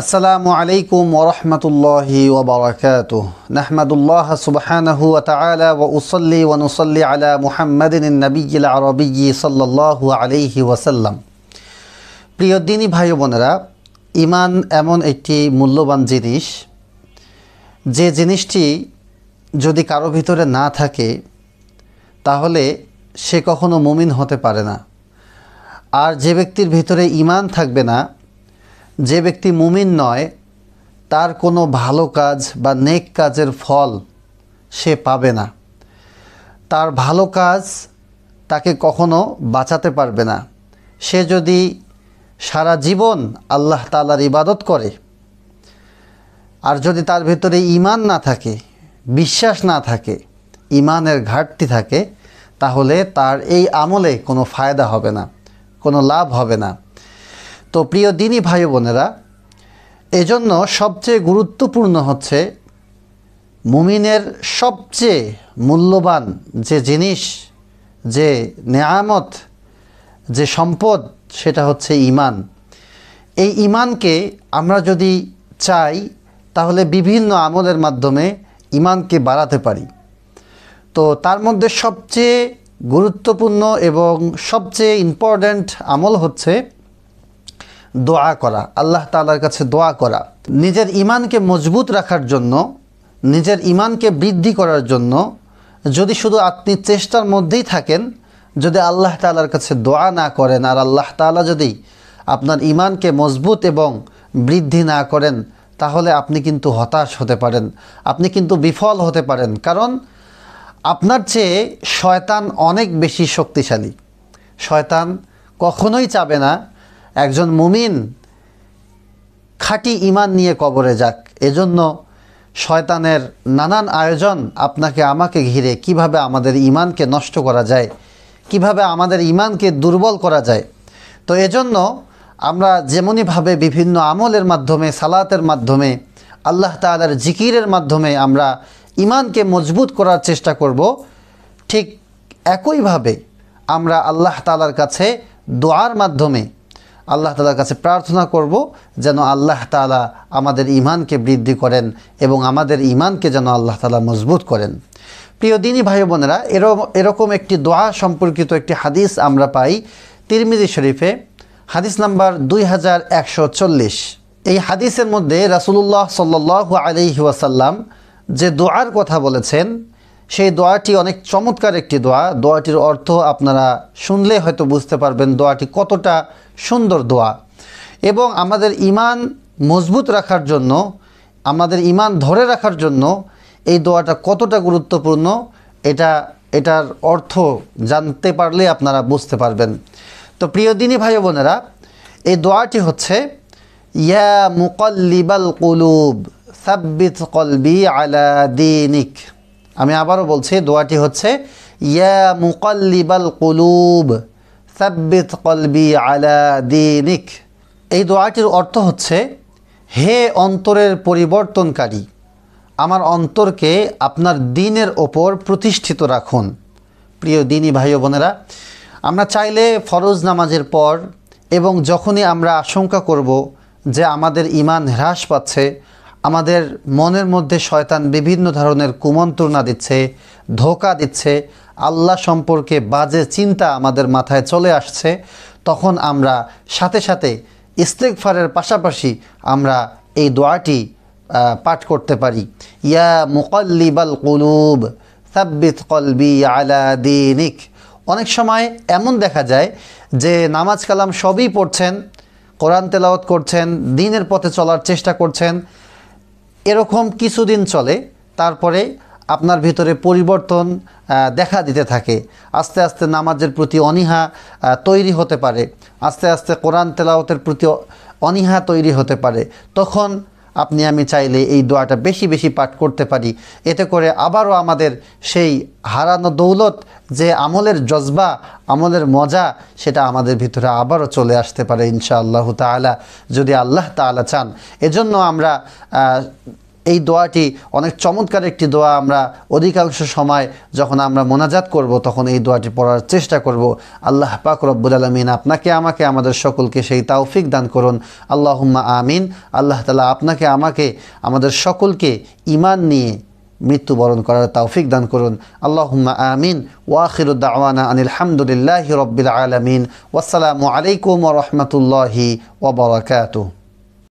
আসসালামু আলাইকুম ওরহমতুল্লাহি ওবরাকাত নাহমাদুল্লাহ সুবহানাহু ওয়া তাআলা ওয়া উসাল্লি ওয়া নুসাল্লি আলা মুহাম্মাদিন নবিয়্যিল আরাবিয়্যি সাল্লাল্লাহু আলাইহি ওয়াসাল্লাম প্রিয় দ্বীনি ভাই বোনেরা ইমান এমন একটি মূল্যবান জিনিস যে জিনিসটি যদি কারো ভিতরে না থাকে তাহলে সে কখনো মুমিন হতে পারে না আর যে ব্যক্তির ভিতরে ইমান থাকবে না যে ব্যক্তি মুমিন নয় তার কোনো ভালো কাজ বা নেক কাজের ফল সে পাবে না তার ভালো কাজ তাকে কখনো বাঁচাতে পারবে না সে যদি সারা জীবন আল্লাহ তালার ইবাদত করে আর যদি তার ভিতরে ইমান না থাকে বিশ্বাস না থাকে ইমানের ঘাটতি থাকে তাহলে তার এই আমলে কোনো ফায়দা হবে না কোনো লাভ হবে না তো প্রিয় দিনই ভাই বোনেরা এজন্য সবচেয়ে গুরুত্বপূর্ণ হচ্ছে মুমিনের সবচেয়ে মূল্যবান যে জিনিস যে নেয়ামত যে সম্পদ সেটা হচ্ছে ইমান এই ইমানকে আমরা যদি চাই তাহলে বিভিন্ন আমলের মাধ্যমে ইমানকে বাড়াতে পারি তো তার মধ্যে সবচেয়ে গুরুত্বপূর্ণ এবং সবচেয়ে ইম্পর্ট্যান্ট আমল হচ্ছে দোয়া করা আল্লাহ তালার কাছে দোয়া করা নিজের ইমানকে মজবুত রাখার জন্য নিজের ইমানকে বৃদ্ধি করার জন্য যদি শুধু আপনি চেষ্টার মধ্যেই থাকেন যদি আল্লাহ তালার কাছে দোয়া না করেন আর আল্লাহ তালা যদি আপনার ইমানকে মজবুত এবং বৃদ্ধি না করেন তাহলে আপনি কিন্তু হতাশ হতে পারেন আপনি কিন্তু বিফল হতে পারেন কারণ আপনার চেয়ে শয়তান অনেক বেশি শক্তিশালী শয়তান কখনোই চাবে না একজন মুমিন খাঁটি ইমান নিয়ে কবরে যাক এজন্য শয়তানের নানান আয়োজন আপনাকে আমাকে ঘিরে কিভাবে আমাদের ইমানকে নষ্ট করা যায় কিভাবে আমাদের ইমানকে দুর্বল করা যায় তো এজন্য আমরা যেমনইভাবে বিভিন্ন আমলের মাধ্যমে সালাতের মাধ্যমে আল্লাহ তালার জিকিরের মাধ্যমে আমরা ইমানকে মজবুত করার চেষ্টা করব ঠিক একইভাবে আমরা আল্লাহ তালার কাছে দোয়ার মাধ্যমে আল্লাহ তালার কাছে প্রার্থনা করব যেন আল্লাহ তালা আমাদের ইমানকে বৃদ্ধি করেন এবং আমাদের ইমানকে যেন আল্লাহ তালা মজবুত করেন প্রিয় দিনী ভাই বোনেরা এরকম একটি দোয়া সম্পর্কিত একটি হাদিস আমরা পাই তিরমিজি শরীফে হাদিস নাম্বার দুই হাজার একশো চল্লিশ এই হাদিসের মধ্যে রাসুল্লাহ সাল্লাহ আলহি ওয়াসাল্লাম যে দোয়ার কথা বলেছেন সেই দোয়াটি অনেক চমৎকার একটি দোয়া দোয়াটির অর্থ আপনারা শুনলে হয়তো বুঝতে পারবেন দোয়াটি কতটা সুন্দর দোয়া এবং আমাদের ইমান মজবুত রাখার জন্য আমাদের ইমান ধরে রাখার জন্য এই দোয়াটা কতটা গুরুত্বপূর্ণ এটা এটার অর্থ জানতে পারলে আপনারা বুঝতে পারবেন তো প্রিয় দিনী ভাই বোনেরা এই দোয়াটি হচ্ছে ইয়া মুকল্লিবাল কুলুব সাব্বিত কলবি আলা দিনিক আমি আবারও বলছি দোয়াটি হচ্ছে ইয়া মুকাল্লিবাল কুলুব সাব্বিত কলবি আলা দিনিক এই দোয়াটির অর্থ হচ্ছে হে অন্তরের পরিবর্তনকারী আমার অন্তরকে আপনার দিনের ওপর প্রতিষ্ঠিত রাখুন প্রিয় দিনই ভাই বোনেরা আমরা চাইলে ফরজ নামাজের পর এবং যখনই আমরা আশঙ্কা করব যে আমাদের ইমান হ্রাস পাচ্ছে আমাদের মনের মধ্যে শয়তান বিভিন্ন ধরনের কুমন্ত্রণা দিচ্ছে ধোকা দিচ্ছে আল্লাহ সম্পর্কে বাজে চিন্তা আমাদের মাথায় চলে আসছে তখন আমরা সাথে সাথে ইস্তেকফারের পাশাপাশি আমরা এই দোয়াটি পাঠ করতে পারি ইয়া মুকল্লিবাল কুলুব সাব্বিত কলবি আলা দিনিক অনেক সময় এমন দেখা যায় যে নামাজ কালাম সবই পড়ছেন কোরআন তেলাওয়াত করছেন দিনের পথে চলার চেষ্টা করছেন এরকম কিছুদিন চলে তারপরে আপনার ভিতরে পরিবর্তন দেখা দিতে থাকে আস্তে আস্তে নামাজের প্রতি অনীহা তৈরি হতে পারে আস্তে আস্তে কোরআন তেলাওতের প্রতি অনীহা তৈরি হতে পারে তখন আপনি আমি চাইলে এই দোয়াটা বেশি বেশি পাঠ করতে পারি এতে করে আবারও আমাদের সেই হারানো দৌলত যে আমলের জজবা আমলের মজা সেটা আমাদের ভিতরে আবারও চলে আসতে পারে ইনশা আল্লাহ তালা যদি আল্লাহ তালা চান এজন্য আমরা এই দোয়াটি অনেক চমৎকার একটি দোয়া আমরা অধিকাংশ সময় যখন আমরা মোনাজাত করব তখন এই দোয়াটি পড়ার চেষ্টা করব আল্লাহ পাক রব্বুল আলমিন আপনাকে আমাকে আমাদের সকলকে সেই তাওফিক দান করুন আল্লাহুম্মা আমিন আল্লাহ তালা আপনাকে আমাকে আমাদের সকলকে ইমান নিয়ে মৃত্যুবরণ করার তাওফিক দান করুন আল্লাহুম্মা আমিন ওয়াখিরুদ্দাওয়ানা আনিল হামদুলিল্লাহি রব্বিল আলমিন ওয়াসালামু আলাইকুম ওরহমতুল্লাহি ওবরাকাতু